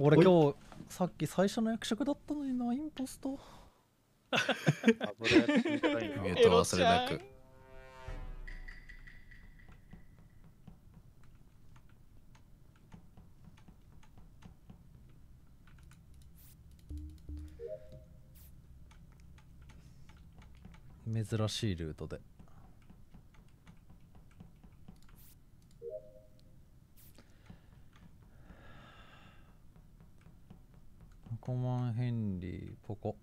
俺今日さっき最初の役職だったのになインポストミュート忘れなく珍しいルートで。コマンヘンリー、ポコ。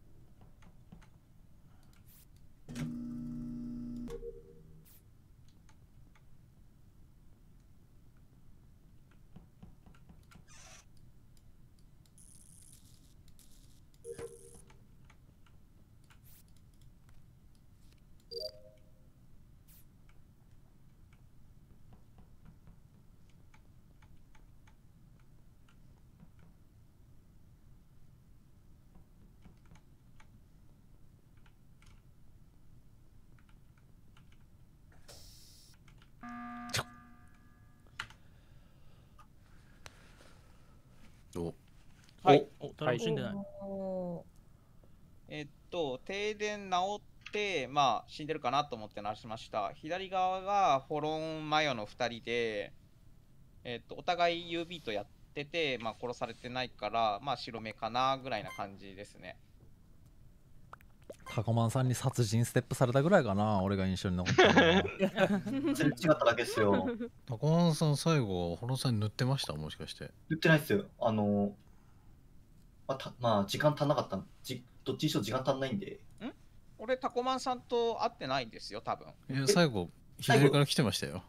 楽しんでない、はい、えっと停電治ってまあ死んでるかなと思って鳴らしました左側がフォロンマヨの2人でえっとお互い UB とやっててまあ殺されてないからまあ白目かなぐらいな感じですねタコマンさんに殺人ステップされたぐらいかな俺が印象に残った違っただけですよタコマンさん最後ホロさん塗ってましたもしかして塗ってないっすよあのーまあ、たまあ時間足んなかったじどっちにしろ時間足んないんでん俺タコマンさんと会ってないんですよ多分いや最後左から来てましたよ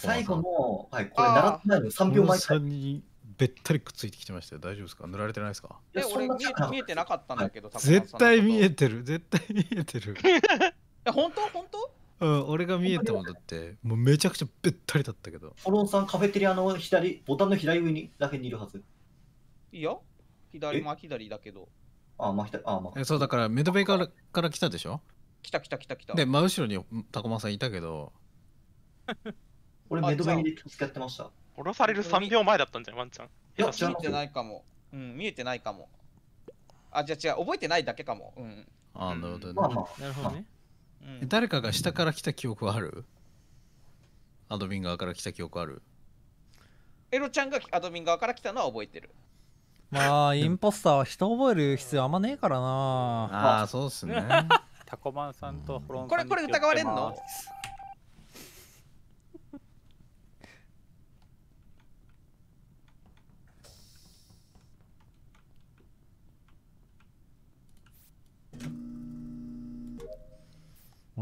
最後の、はい、これ習ってないの3秒前さんにべったりくっついてきてましたよ大丈夫ですか塗られてないですかえ俺見え見えてなかったんだけど、はい、絶対見えてる絶対見えてるえ本当本当うん、俺が見えてもだって、もうめちゃくちゃべったりだったけど。フォロンさん、カフェテリアの左、ボタンの左上にだけにいるはず。いいよ。左、も左だけど。あまあ左、あそう、だから、メドベイからから来たでしょ来た来た来た来た。で、真後ろにタコマさんいたけど。俺、メドベイで使ってました。殺される3秒前だったんじゃん、ワンちゃん。いや、見えてないかも。うん、見えてないかも。あ、じゃあ違う、覚えてないだけかも。うん。あなるほどね。なるほどね。誰かが下から来た記憶はあるアドミン側から来た記憶あるエロちゃんがアドミン側から来たのは覚えてる。まあインポスターは人覚える必要あんまねえからなああそうっすね タコマンさんとロンさんこれこれ疑われんの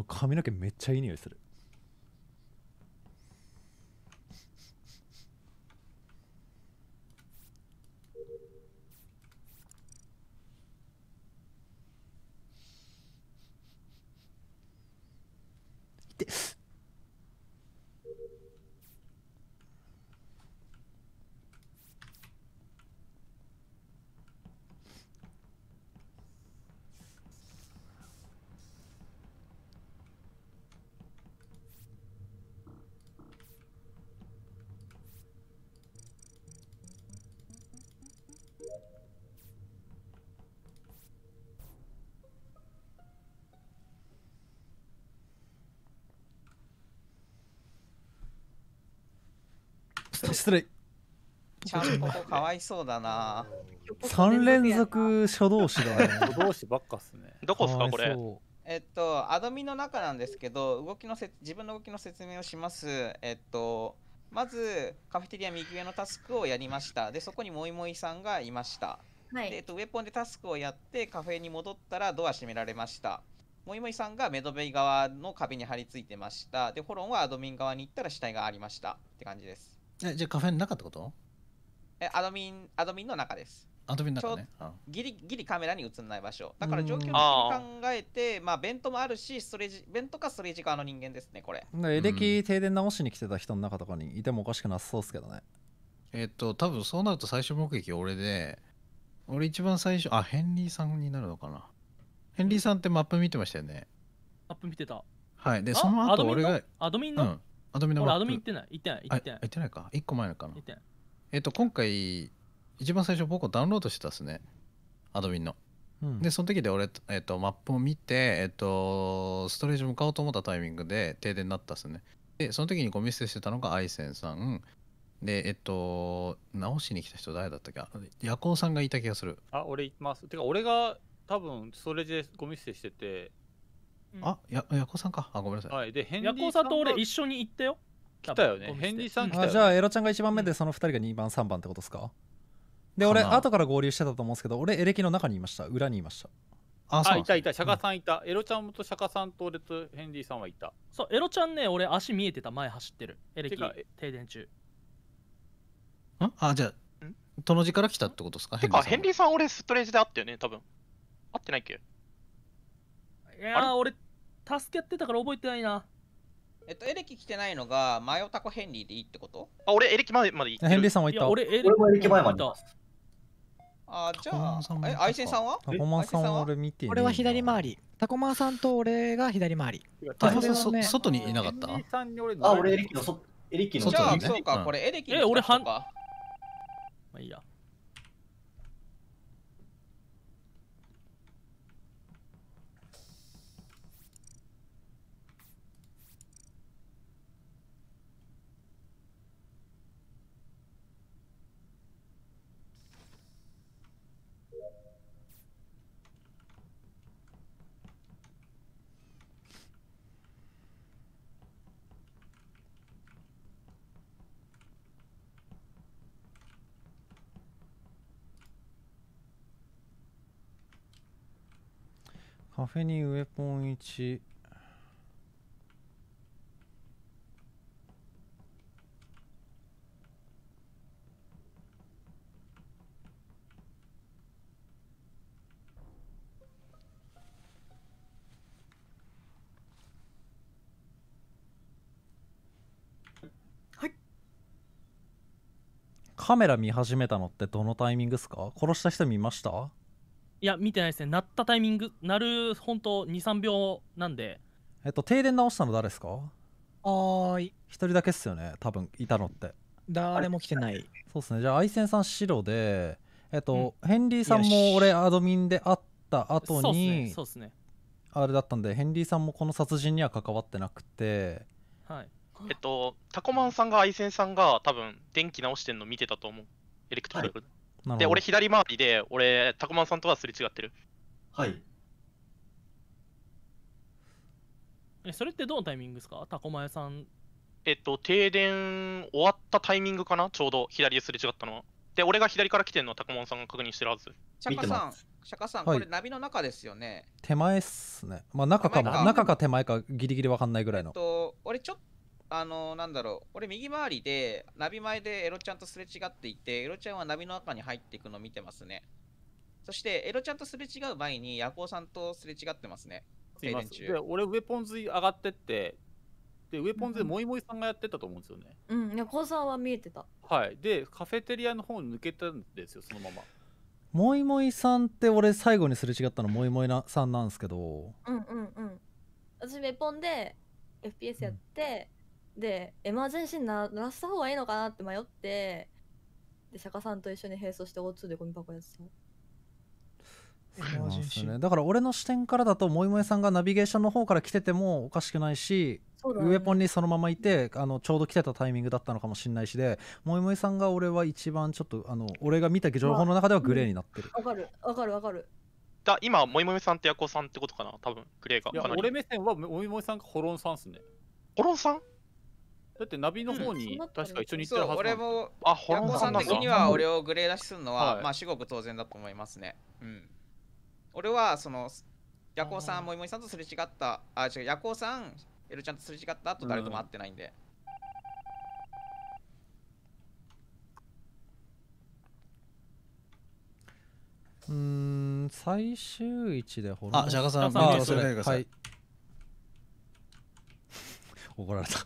髪の毛めっちゃいい匂いする失礼ちゃんぽこかわいそうだな3連続者同士だね同士ばっかっすねどこっすかこれえっとアドミの中なんですけど動きのせ自分の動きの説明をしますえっとまずカフェテリア右上のタスクをやりましたでそこにもいもいさんがいましたはいえっと、ウェポンでタスクをやってカフェに戻ったらドア閉められましたもいもいさんがメドベイ側の壁に張り付いてましたでホロンはアドミン側に行ったら死体がありましたって感じですえじゃあカフェの中ってことえアドミンアドミンの中ですアドミンの中ね、ギリギリカメラに映んない場所だから状況的に考えてまあベントもあるしストレージベントかストレージ側の人間ですねこれエレキ停電直しに来てた人の中とかにいてもおかしくなさそうですけどね、えっと多分そうなると最初目撃俺で俺一番最初あヘンリーさんになるのかなヘンリーさんってマップ見てましたよねマップ見てたはいでその後俺がアドミンの、うんアドミのマッアドミ行ってない行ってない行ってない行ってないか1個前のかな行ってないえっと今回一番最初僕ダウンロードしてたっすねアドミンのうんでその時で俺、えっとマップを見て、えっとストレージ向かおうと思ったタイミングで停電になったっすねでその時にゴミ捨てしてたのがアイセンさんでえっと直しに来た人誰だったっけ夜行さんがいた気がするあ俺行きますてか俺が多分ストレージでゴミ捨てしててあややこさんかあごめんなさい、はい、でヘンさんやこさんと俺一緒に行ったよ来たよねヘンリーさん来たよ、ね、じゃあエロちゃんが1番目でその2人が2番3番ってことですかで俺後から合流してたと思うんですけど俺エレキの中にいました裏にいましたああいたいた釈迦さんいた、うん、エロちゃんと釈迦さんと俺とヘンリーさんはいたそうエロちゃんね俺足見えてた前走ってるエレキ停電中んあじゃあの路から来たってことですかてかヘンリーさん俺ストレージで会ったよね多分会ってないっけいや俺タスクやってたから覚えてないなえっとエレキ来てないのがマヨタコヘンリーでいいってことあ俺エレキまでまで行っヘンリーさんはいた俺エレキ前まであじゃあえアイセンさんはタコマンさんは俺見て俺は左回りタコマンさんと俺が左回りタコマンさん外にいなかったあ俺エレキの外エレキの外にじゃあそうかこれエレキえ俺はん、まあいいやカフェにウェポン1カメラ見始めたのってどのタイミングですか殺した人見ましたいや見てないですね鳴ったタイミング鳴る本当23秒なんでえっと停電直したの誰ですかはーい一人だけっすよね多分いたのって誰も来てないそうですねじゃあ愛せさん白でえっと、ヘンリーさんも俺アドミンで会った後にそうですね、ね、あれだったんでヘンリーさんもこの殺人には関わってなくてはいえっとタコマンさんが愛せさんが多分電気直してんの見てたと思うエレクトリッル。はいで、俺左回りで、俺、タコマンさんとはすれ違ってる。はい。え、それってどのタイミングですかタコマヤさん。えっと、停電終わったタイミングかなちょうど左ですれ違ったのは。で、俺が左から来てるのはタコマンさんが確認してるはず。釈迦さん、釈迦さん、これナビの中ですよね。はい、手前っすね。まあ、中か中か手前かギリギリわかんないぐらいの。えっと、俺ちょっとあのー、なんだろう、俺右回りで、ナビ前でエロちゃんとすれ違っていて、エロちゃんはナビの中に入っていくのを見てますね。そして、エロちゃんとすれ違う前に、ヤコウさんとすれ違ってますね。停電中。で、俺、ウェポンズ上がってって、で、ウェポンズでモイモイさんがやってたと思うんですよね。うん、ヤコウさんは見えてた。はい。で、カフェテリアの方に抜けたんですよ、そのまま。モイモイさんって俺最後にすれ違ったのモイモイなさんなんですけどうんうんうん私ウェポンで FPS やって、うんでエマージェンシーにならした方がいいのかなって迷ってで釈迦さんと一緒に並走して O2 でゴミ箱やってたそうですね、だから俺の視点からだともいもいさんがナビゲーションの方から来ててもおかしくないし、ね、ウェポンにそのままいてあのちょうど来てたタイミングだったのかもしれないしでもいもいさんが俺は一番ちょっとあの俺が見た情報の中ではグレーになってるわ、かるわかるわかるだ今もいもいさんってヤコさんってことかな多分グレーがいや俺目線はもいもいさんがホロンさんっすねホロンさんだってナビの方に確か一緒に行ってるはず、うん、俺も、あ、ホロさん的には俺をグレー出しするのは、はい、まあ至極当然だと思いますね。うん。俺は、その、ヤコさん、もいもいさんとすれ違った、あ、違う、ヤコさん、エルちゃんとすれ違った後、誰とも会ってないんで。うん、最終位置でホロあ、ジャガさん、あ、それいい。はい、怒られた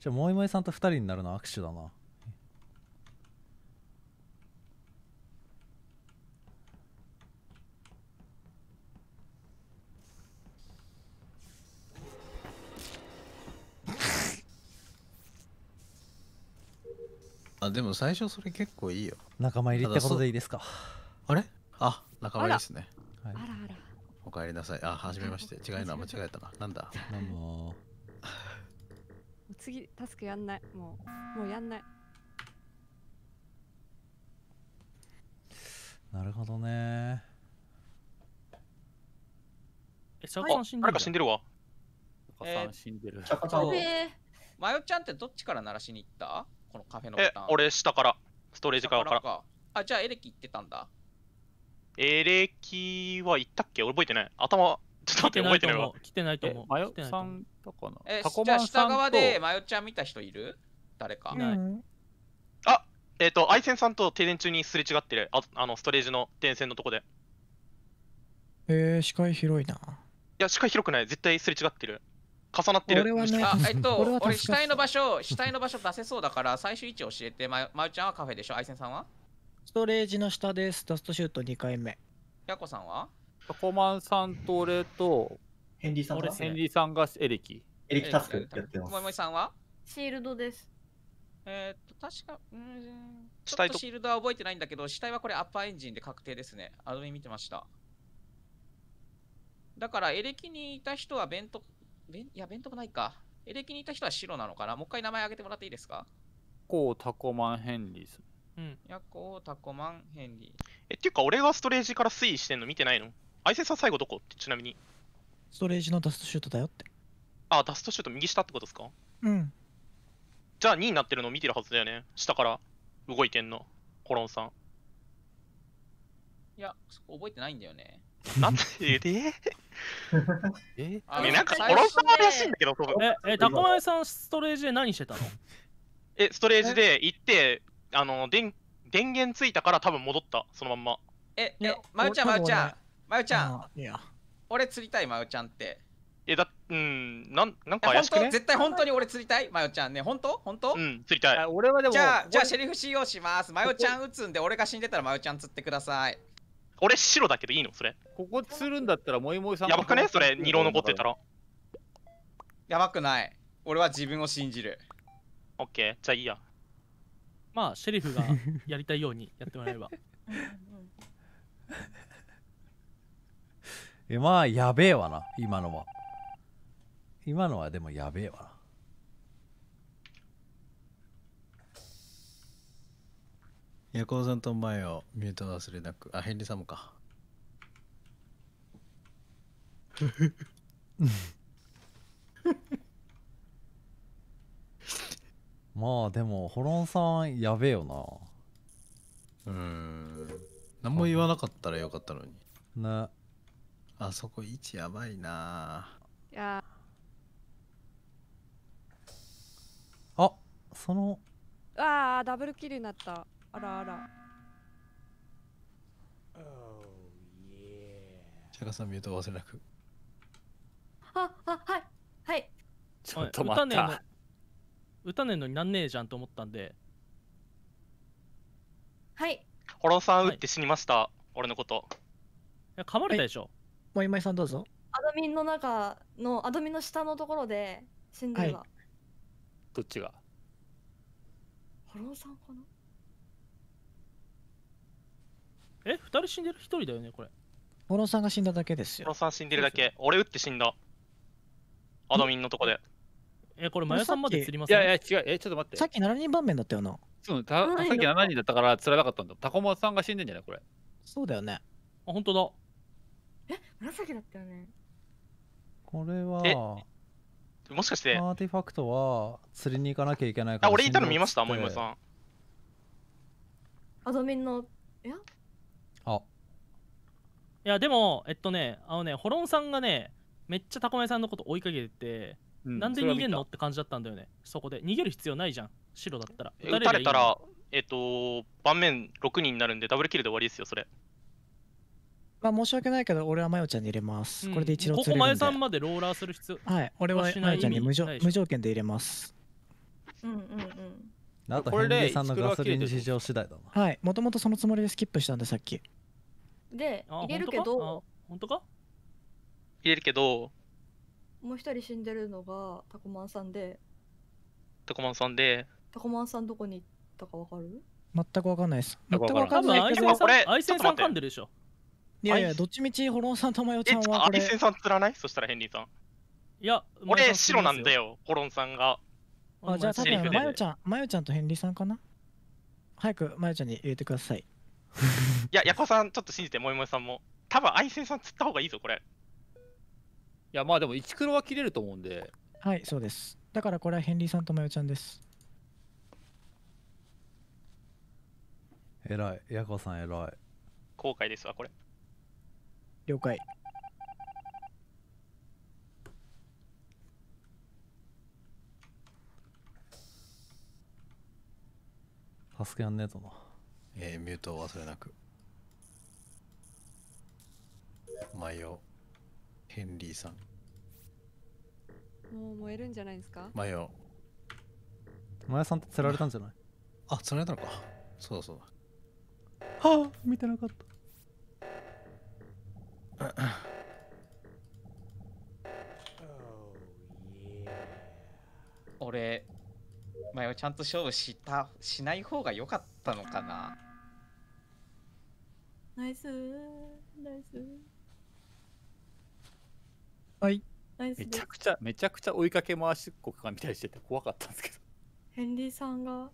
じゃあもいもいさんと2人になるのは握手だな あでも最初それ結構いいよ仲間入りってことでいいですかあれあ仲間入りですねはい、あらあらおかえりなさいあはじめまして違うのは間違えたななんだどうも次タスクやんないもうもうやんないなるほどねえシャカさん死んでるんわシャさん死んでる、シャカさんマヨちゃんってどっちから鳴らしに行ったこのカフェのえ俺下からストレージ側からあじゃあエレキ行ってたんだエレキは行ったっけ俺覚えてない頭ちょっと待って覚えてないわ来てないと思うマヨさんたかえじゃあ下側でマヨちゃん見た人いる誰かいなあえっ、ー、とセンさんと停電中にすれ違ってるああのストレージの電線のとこでえー、視界広いないや視界広くない絶対すれ違ってる重なってる。ね、あえっと、俺死体の場所、死体の場所出せそうだから、最終位置教えて、まよまちゃんはカフェでしょ、アイセンさんはストレージの下です、ダストシュート2回目。やこさんはタコマンさんと俺と、ヘンリーさんが、ヘンリーさんがエレキ。エレキタスクやってます。もいもいさんはシールドです。えー、っと、確か、うん、ちょっとシールドは覚えてないんだけど、死体はこれアッパーエンジンで確定ですね。アドミ見てました。だから、エレキにいた人は弁当、弁いや、弁当ないか。エレキにいた人は白なのかなもう一回名前挙げてもらっていいですかコータコマンヘンリーズ。うん。ヤコータコマンヘンリー。え、っていうか、俺がストレージから推移してんの見てないのアイセンさん最後どこってちなみに。ストレージのダストシュートだよってあダストシュート右下ってことですかうんじゃあ2になってるの見てるはずだよね下から動いてんのコロンさんいやそこ覚えてないんだよねなんでえ ええなんかコロンさんはしいんだけどええタコマエさんストレージで何してたのえストレージで行ってあの電電源ついたから多分戻ったそのまんまええまゆちゃんまゆちゃんまゆちゃんいや俺釣りたいまよちゃんってえだうんなんなんか怪しくね絶対本当に俺釣りたいまよちゃんね本当本当うん釣りたい俺はでもじゃあじゃあシェリフ使用しますまよちゃん撃つんで俺が死んでたらまよちゃん釣ってください俺白だけどいいのそれここ釣るんだったらもいもいさんやばくねそれ二郎残ってたらやばくない俺は自分を信じるオッケーじゃあいいやまあシェリフがやりたいようにやってもらえれば えまあやべえわな今のは今のはでもやべえわなヤコウさんと前をミュート忘れなくあヘンリーさんもかまあでもホロンさんやべえよなうん何も言わなかったらよかったのにな。あそこ位置やばいないやあそのああダブルキルになったあらあらシャカさんミュート忘れなくああはいはいちょっと待った歌ねんのになんねえじゃんと思ったんではいホロさん撃って死にました、はい、俺のこといや噛まれたでしょ、はいまいまいさんどうぞ。アドミンの中の、アドミンの下のところで死んでるわ。はい、どっちがハロンさんかなえ、二人死んでる一人だよね、これ。ホロンさんが死んだだけですよ。ホロンさん死んでるだけ。俺撃って死んだ。アドミンのとこで。え、これ、マヤさんまで釣ります、いやいや、違う。え、ちょっと待って。さっき7人番面だったよな。そうたさっき7人だったから釣らなかったんだ。タコマさんが死んでんじゃないこれ。そうだよね。あ、本当だ。え紫だったよねこれはもしかしてアーティファクトは釣りに行かなきゃいけないからあ俺いたの見ましたもいさんアドミンのえあいやでもえっとねあのねホロンさんがねめっちゃタコメさんのこと追いかけてて、うん、なんで逃げんのって感じだったんだよねそこで逃げる必要ないじゃん白だったら撃たれたらえっと盤面6人になるんでダブルキルで終わりですよそれまあ申し訳ないけど、俺はマヨちゃんに入れます。うん、これで一度ここ前さんまでローラーする必要はい、俺はマヨちゃんに無条無条件で入れます。うんうんうん。あとヘさんのガソリン事情次第だな。はい、もともとそのつもりでスキップしたんでさっき。で、入れるけど。本当か入れるけど。もう一人死んでるのがタコマンさんで。タコマンさんで。タコマンさんどこに行ったかわかる全くわかんないです。全くわかんないこれ、アイセさん噛んでるでしょ。いやいや、どっちみち、ホロンさんとマヨちゃんは。アリセンさん釣らないそしたらヘンリーさん。いや、俺、白なんだよ、ホロンさんが。あじゃあ、多分マヨちゃん、マヨちゃんとヘンリーさんかな早く、マヨちゃんに入れてください。いや、ヤコさん、ちょっと信じて、もいもいさんも。多分アイセンさん釣った方がいいぞ、これ。いや、まあでも、1黒は切れると思うんで。はい、そうです。だから、これはヘンリーさんとマヨちゃんです。えらい、ヤコさんえらい。後悔ですわ、これ。了解助スやんねえとなえー、ミュートを忘れなくマヨヘンリーさんもう燃えるんじゃないですかマヨマヨさんって釣られたんじゃないあ釣られたのかそうだそうだはあ見てなかった俺前はちゃんと勝負したしない方が良かったのかなナイスナイスはいナイスめちゃくちゃめちゃくちゃ追いかけ回しっこかみたいしてて怖かったんですけどヘンリーさんが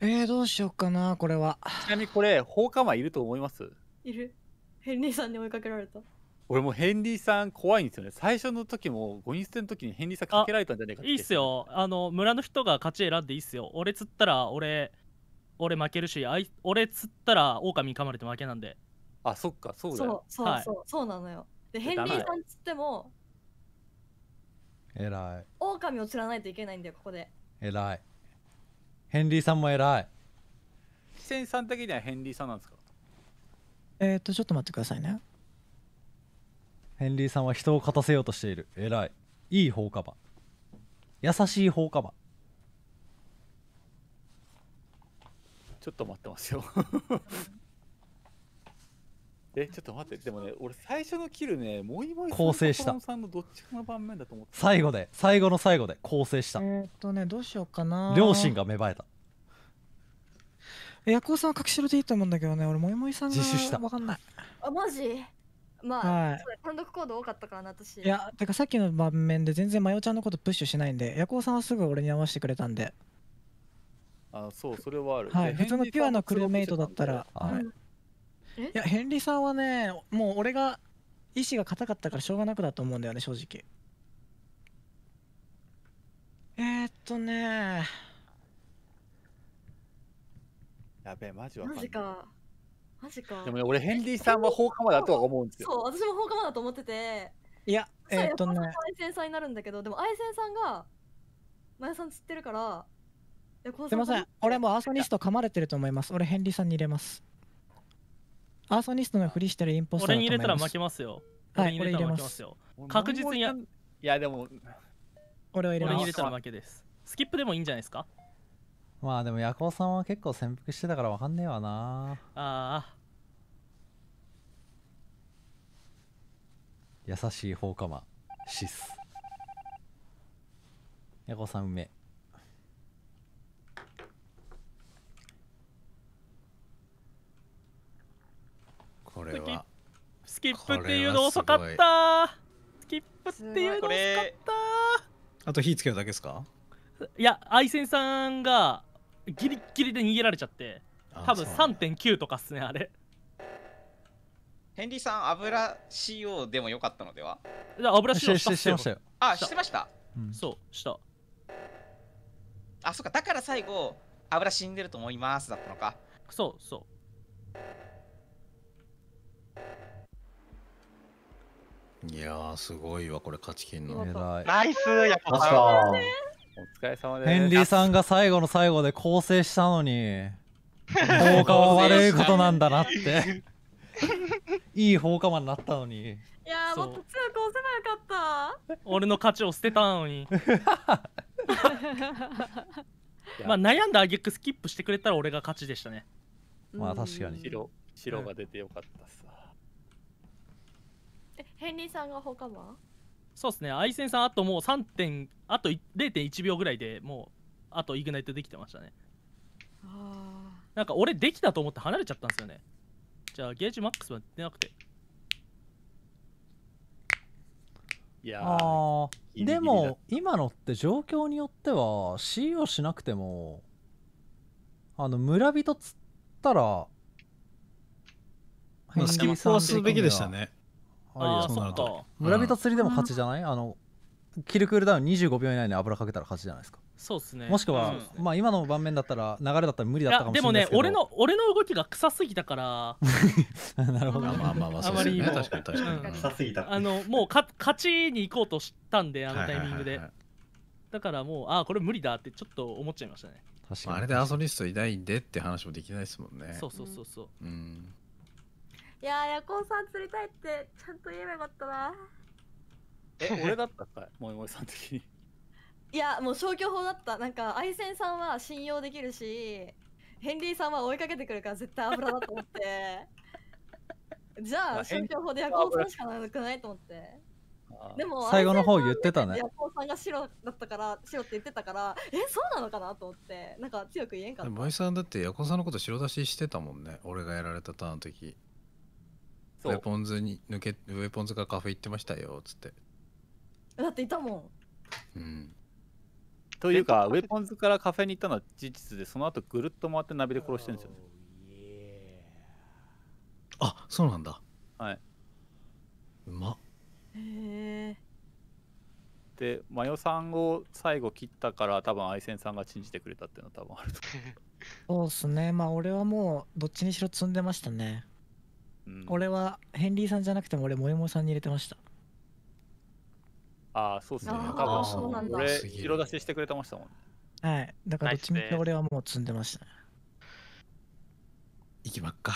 えー、どうしようかなこれはちなみにこれ放火魔いると思いますいるヘンリーさんに追いかけられた俺もヘンリーさん怖いんですよね最初の時もゴニ捨ての時にヘンリーさんかけられたんじゃないかいいっすよあの村の人が勝ち選んでいいっすよ俺釣ったら俺俺負けるしあい俺釣ったら狼噛まれて負けなんであそっかそうだよそうそうそう、はい、そうなのよでヘンリーさん釣ってもえらい狼を釣らないといけないんだよここでえらいヘンリーさんもえらい千さん的にはヘンリーさんなんですかえー、っとちょっと待ってくださいねヘンリーさんは人を勝たせようとしているえらいいい放火場優しい放火場ちょっと待ってますよ えちょっと待ってでもね俺最初のキルねもいもい構成した最後で最後の最後で構成したえー、っとねどうしようかな両親が芽生えたヤコウさんは隠しろでいいと思うんだけどね俺もいもいさんが自首したわかんないあマジまあ、はい、単独行動多かったからな私いやてかさっきの場面で全然マヨちゃんのことプッシュしないんでヤコウさんはすぐ俺に合わせてくれたんであそうそれはある、はい、普通のピュアなクルーメイトだったら、はい、いやヘンリーさんはねもう俺が意志が固かったからしょうがなくだと思うんだよね正直えー、っとねやべえマジわかんないマジかマジかでもね俺ヘンリーさんは放課まだとは思うんですよそう私も放課まだと思ってていやえー、っとね愛戦さんになるんだけどでも愛戦さんが真矢さん知ってるからすみません俺もアーソニスト噛まれてると思います俺ヘンリーさんに入れますアーソニストのふりしてるインポスターだと思います俺に入れたら負けますよはい俺入れますよ。確実にやいやでも俺は入れます俺に入れたら負けですスキップでもいいんじゃないですかまあでもヤコウさんは結構潜伏してたからわかんねえわなああ優しい放火魔シスヤコウさんうめこれはスキップっていうの遅かったスキップっていうの遅かったあと火つけるだけですかいや愛ンさんがギリギリで逃げられちゃって多分3.9とかっすねあれヘンリーさん油 CO でもよかったのでは油 CO してしてましたよあしてました、うん、そうしたあそっかだから最後油死んでると思いますだったのかそうそういやすごいわこれ勝ちきんのいナイスやっぱお疲れ様です。ヘンリーさんが最後の最後で構成したのに、放課は悪いことなんだなって。いい放マンになったのに。いやもっと強く押せばよかった。俺の価値を捨てたのに。まあ悩んだげくスキップしてくれたら俺が勝ちでしたね。まあ確かに。白白が出てよかったさ。え、ヘンリーさんが放マンそうですね愛戦さんあともう3点あと0.1秒ぐらいでもうあとイグナイトできてましたねあなんか俺できたと思って離れちゃったんですよねじゃあゲージマックスまで出なくていやあでも今のって状況によっては C をしなくてもあの村人つったら好きもすべきでしたねああ村人釣りでも勝ちじゃない、あのキルクールダウン25秒以内に油かけたら勝ちじゃないですかそうですねもしくは、ね、まあ今の盤面だったら流れだったら無理だったかもしれないでもね俺の俺の動きが臭すぎたから なるほど、ね、まあまあまあそうですね確かに確かに、うん、臭すぎたあのもうか勝ちに行こうとしたんであのタイミングで、だからもうああこれ無理だってちょっと思っちゃいましたね確かに、あ、あれでアソリストいないんでって話もできないですもんねそうそうそうそううんいやー、ヤコウさん釣りたいって、ちゃんと言えばよかったな。え、俺だったかい、もいもいさん的に。いや、もう消去法だった。なんか、アイセンさんは信用できるし、ヘンリーさんは追いかけてくるから絶対油だと思って。じゃあ、消去法でヤコウさんしかなくないと思って。でも最後の方言ってたね。ヤコさんが白だったから、白って言ってたから、え、そうなのかなと思って、なんか強く言えんかった。もいさんだってヤコさんのこと白出ししてたもんね。俺がやられたターンの時。ウェポンズに抜けウェポンズがカフェ行ってましたよっつってだっていたもんうんというかウェポンズからカフェに行ったのは事実でその後ぐるっと回ってナビで殺してるんですよね、oh, あそうなんだはいうまっへえでマヨさんを最後切ったから多分愛染さんが信じてくれたっていうのは多分あると思う そうっすねまあ俺はもうどっちにしろ積んでましたねうん、俺はヘンリーさんじゃなくても俺もえもえさんに入れてましたああそうですね多分俺色出ししてくれてましたもん、ね、はいだからどっちみち俺はもう積んでました、ね、行きまっか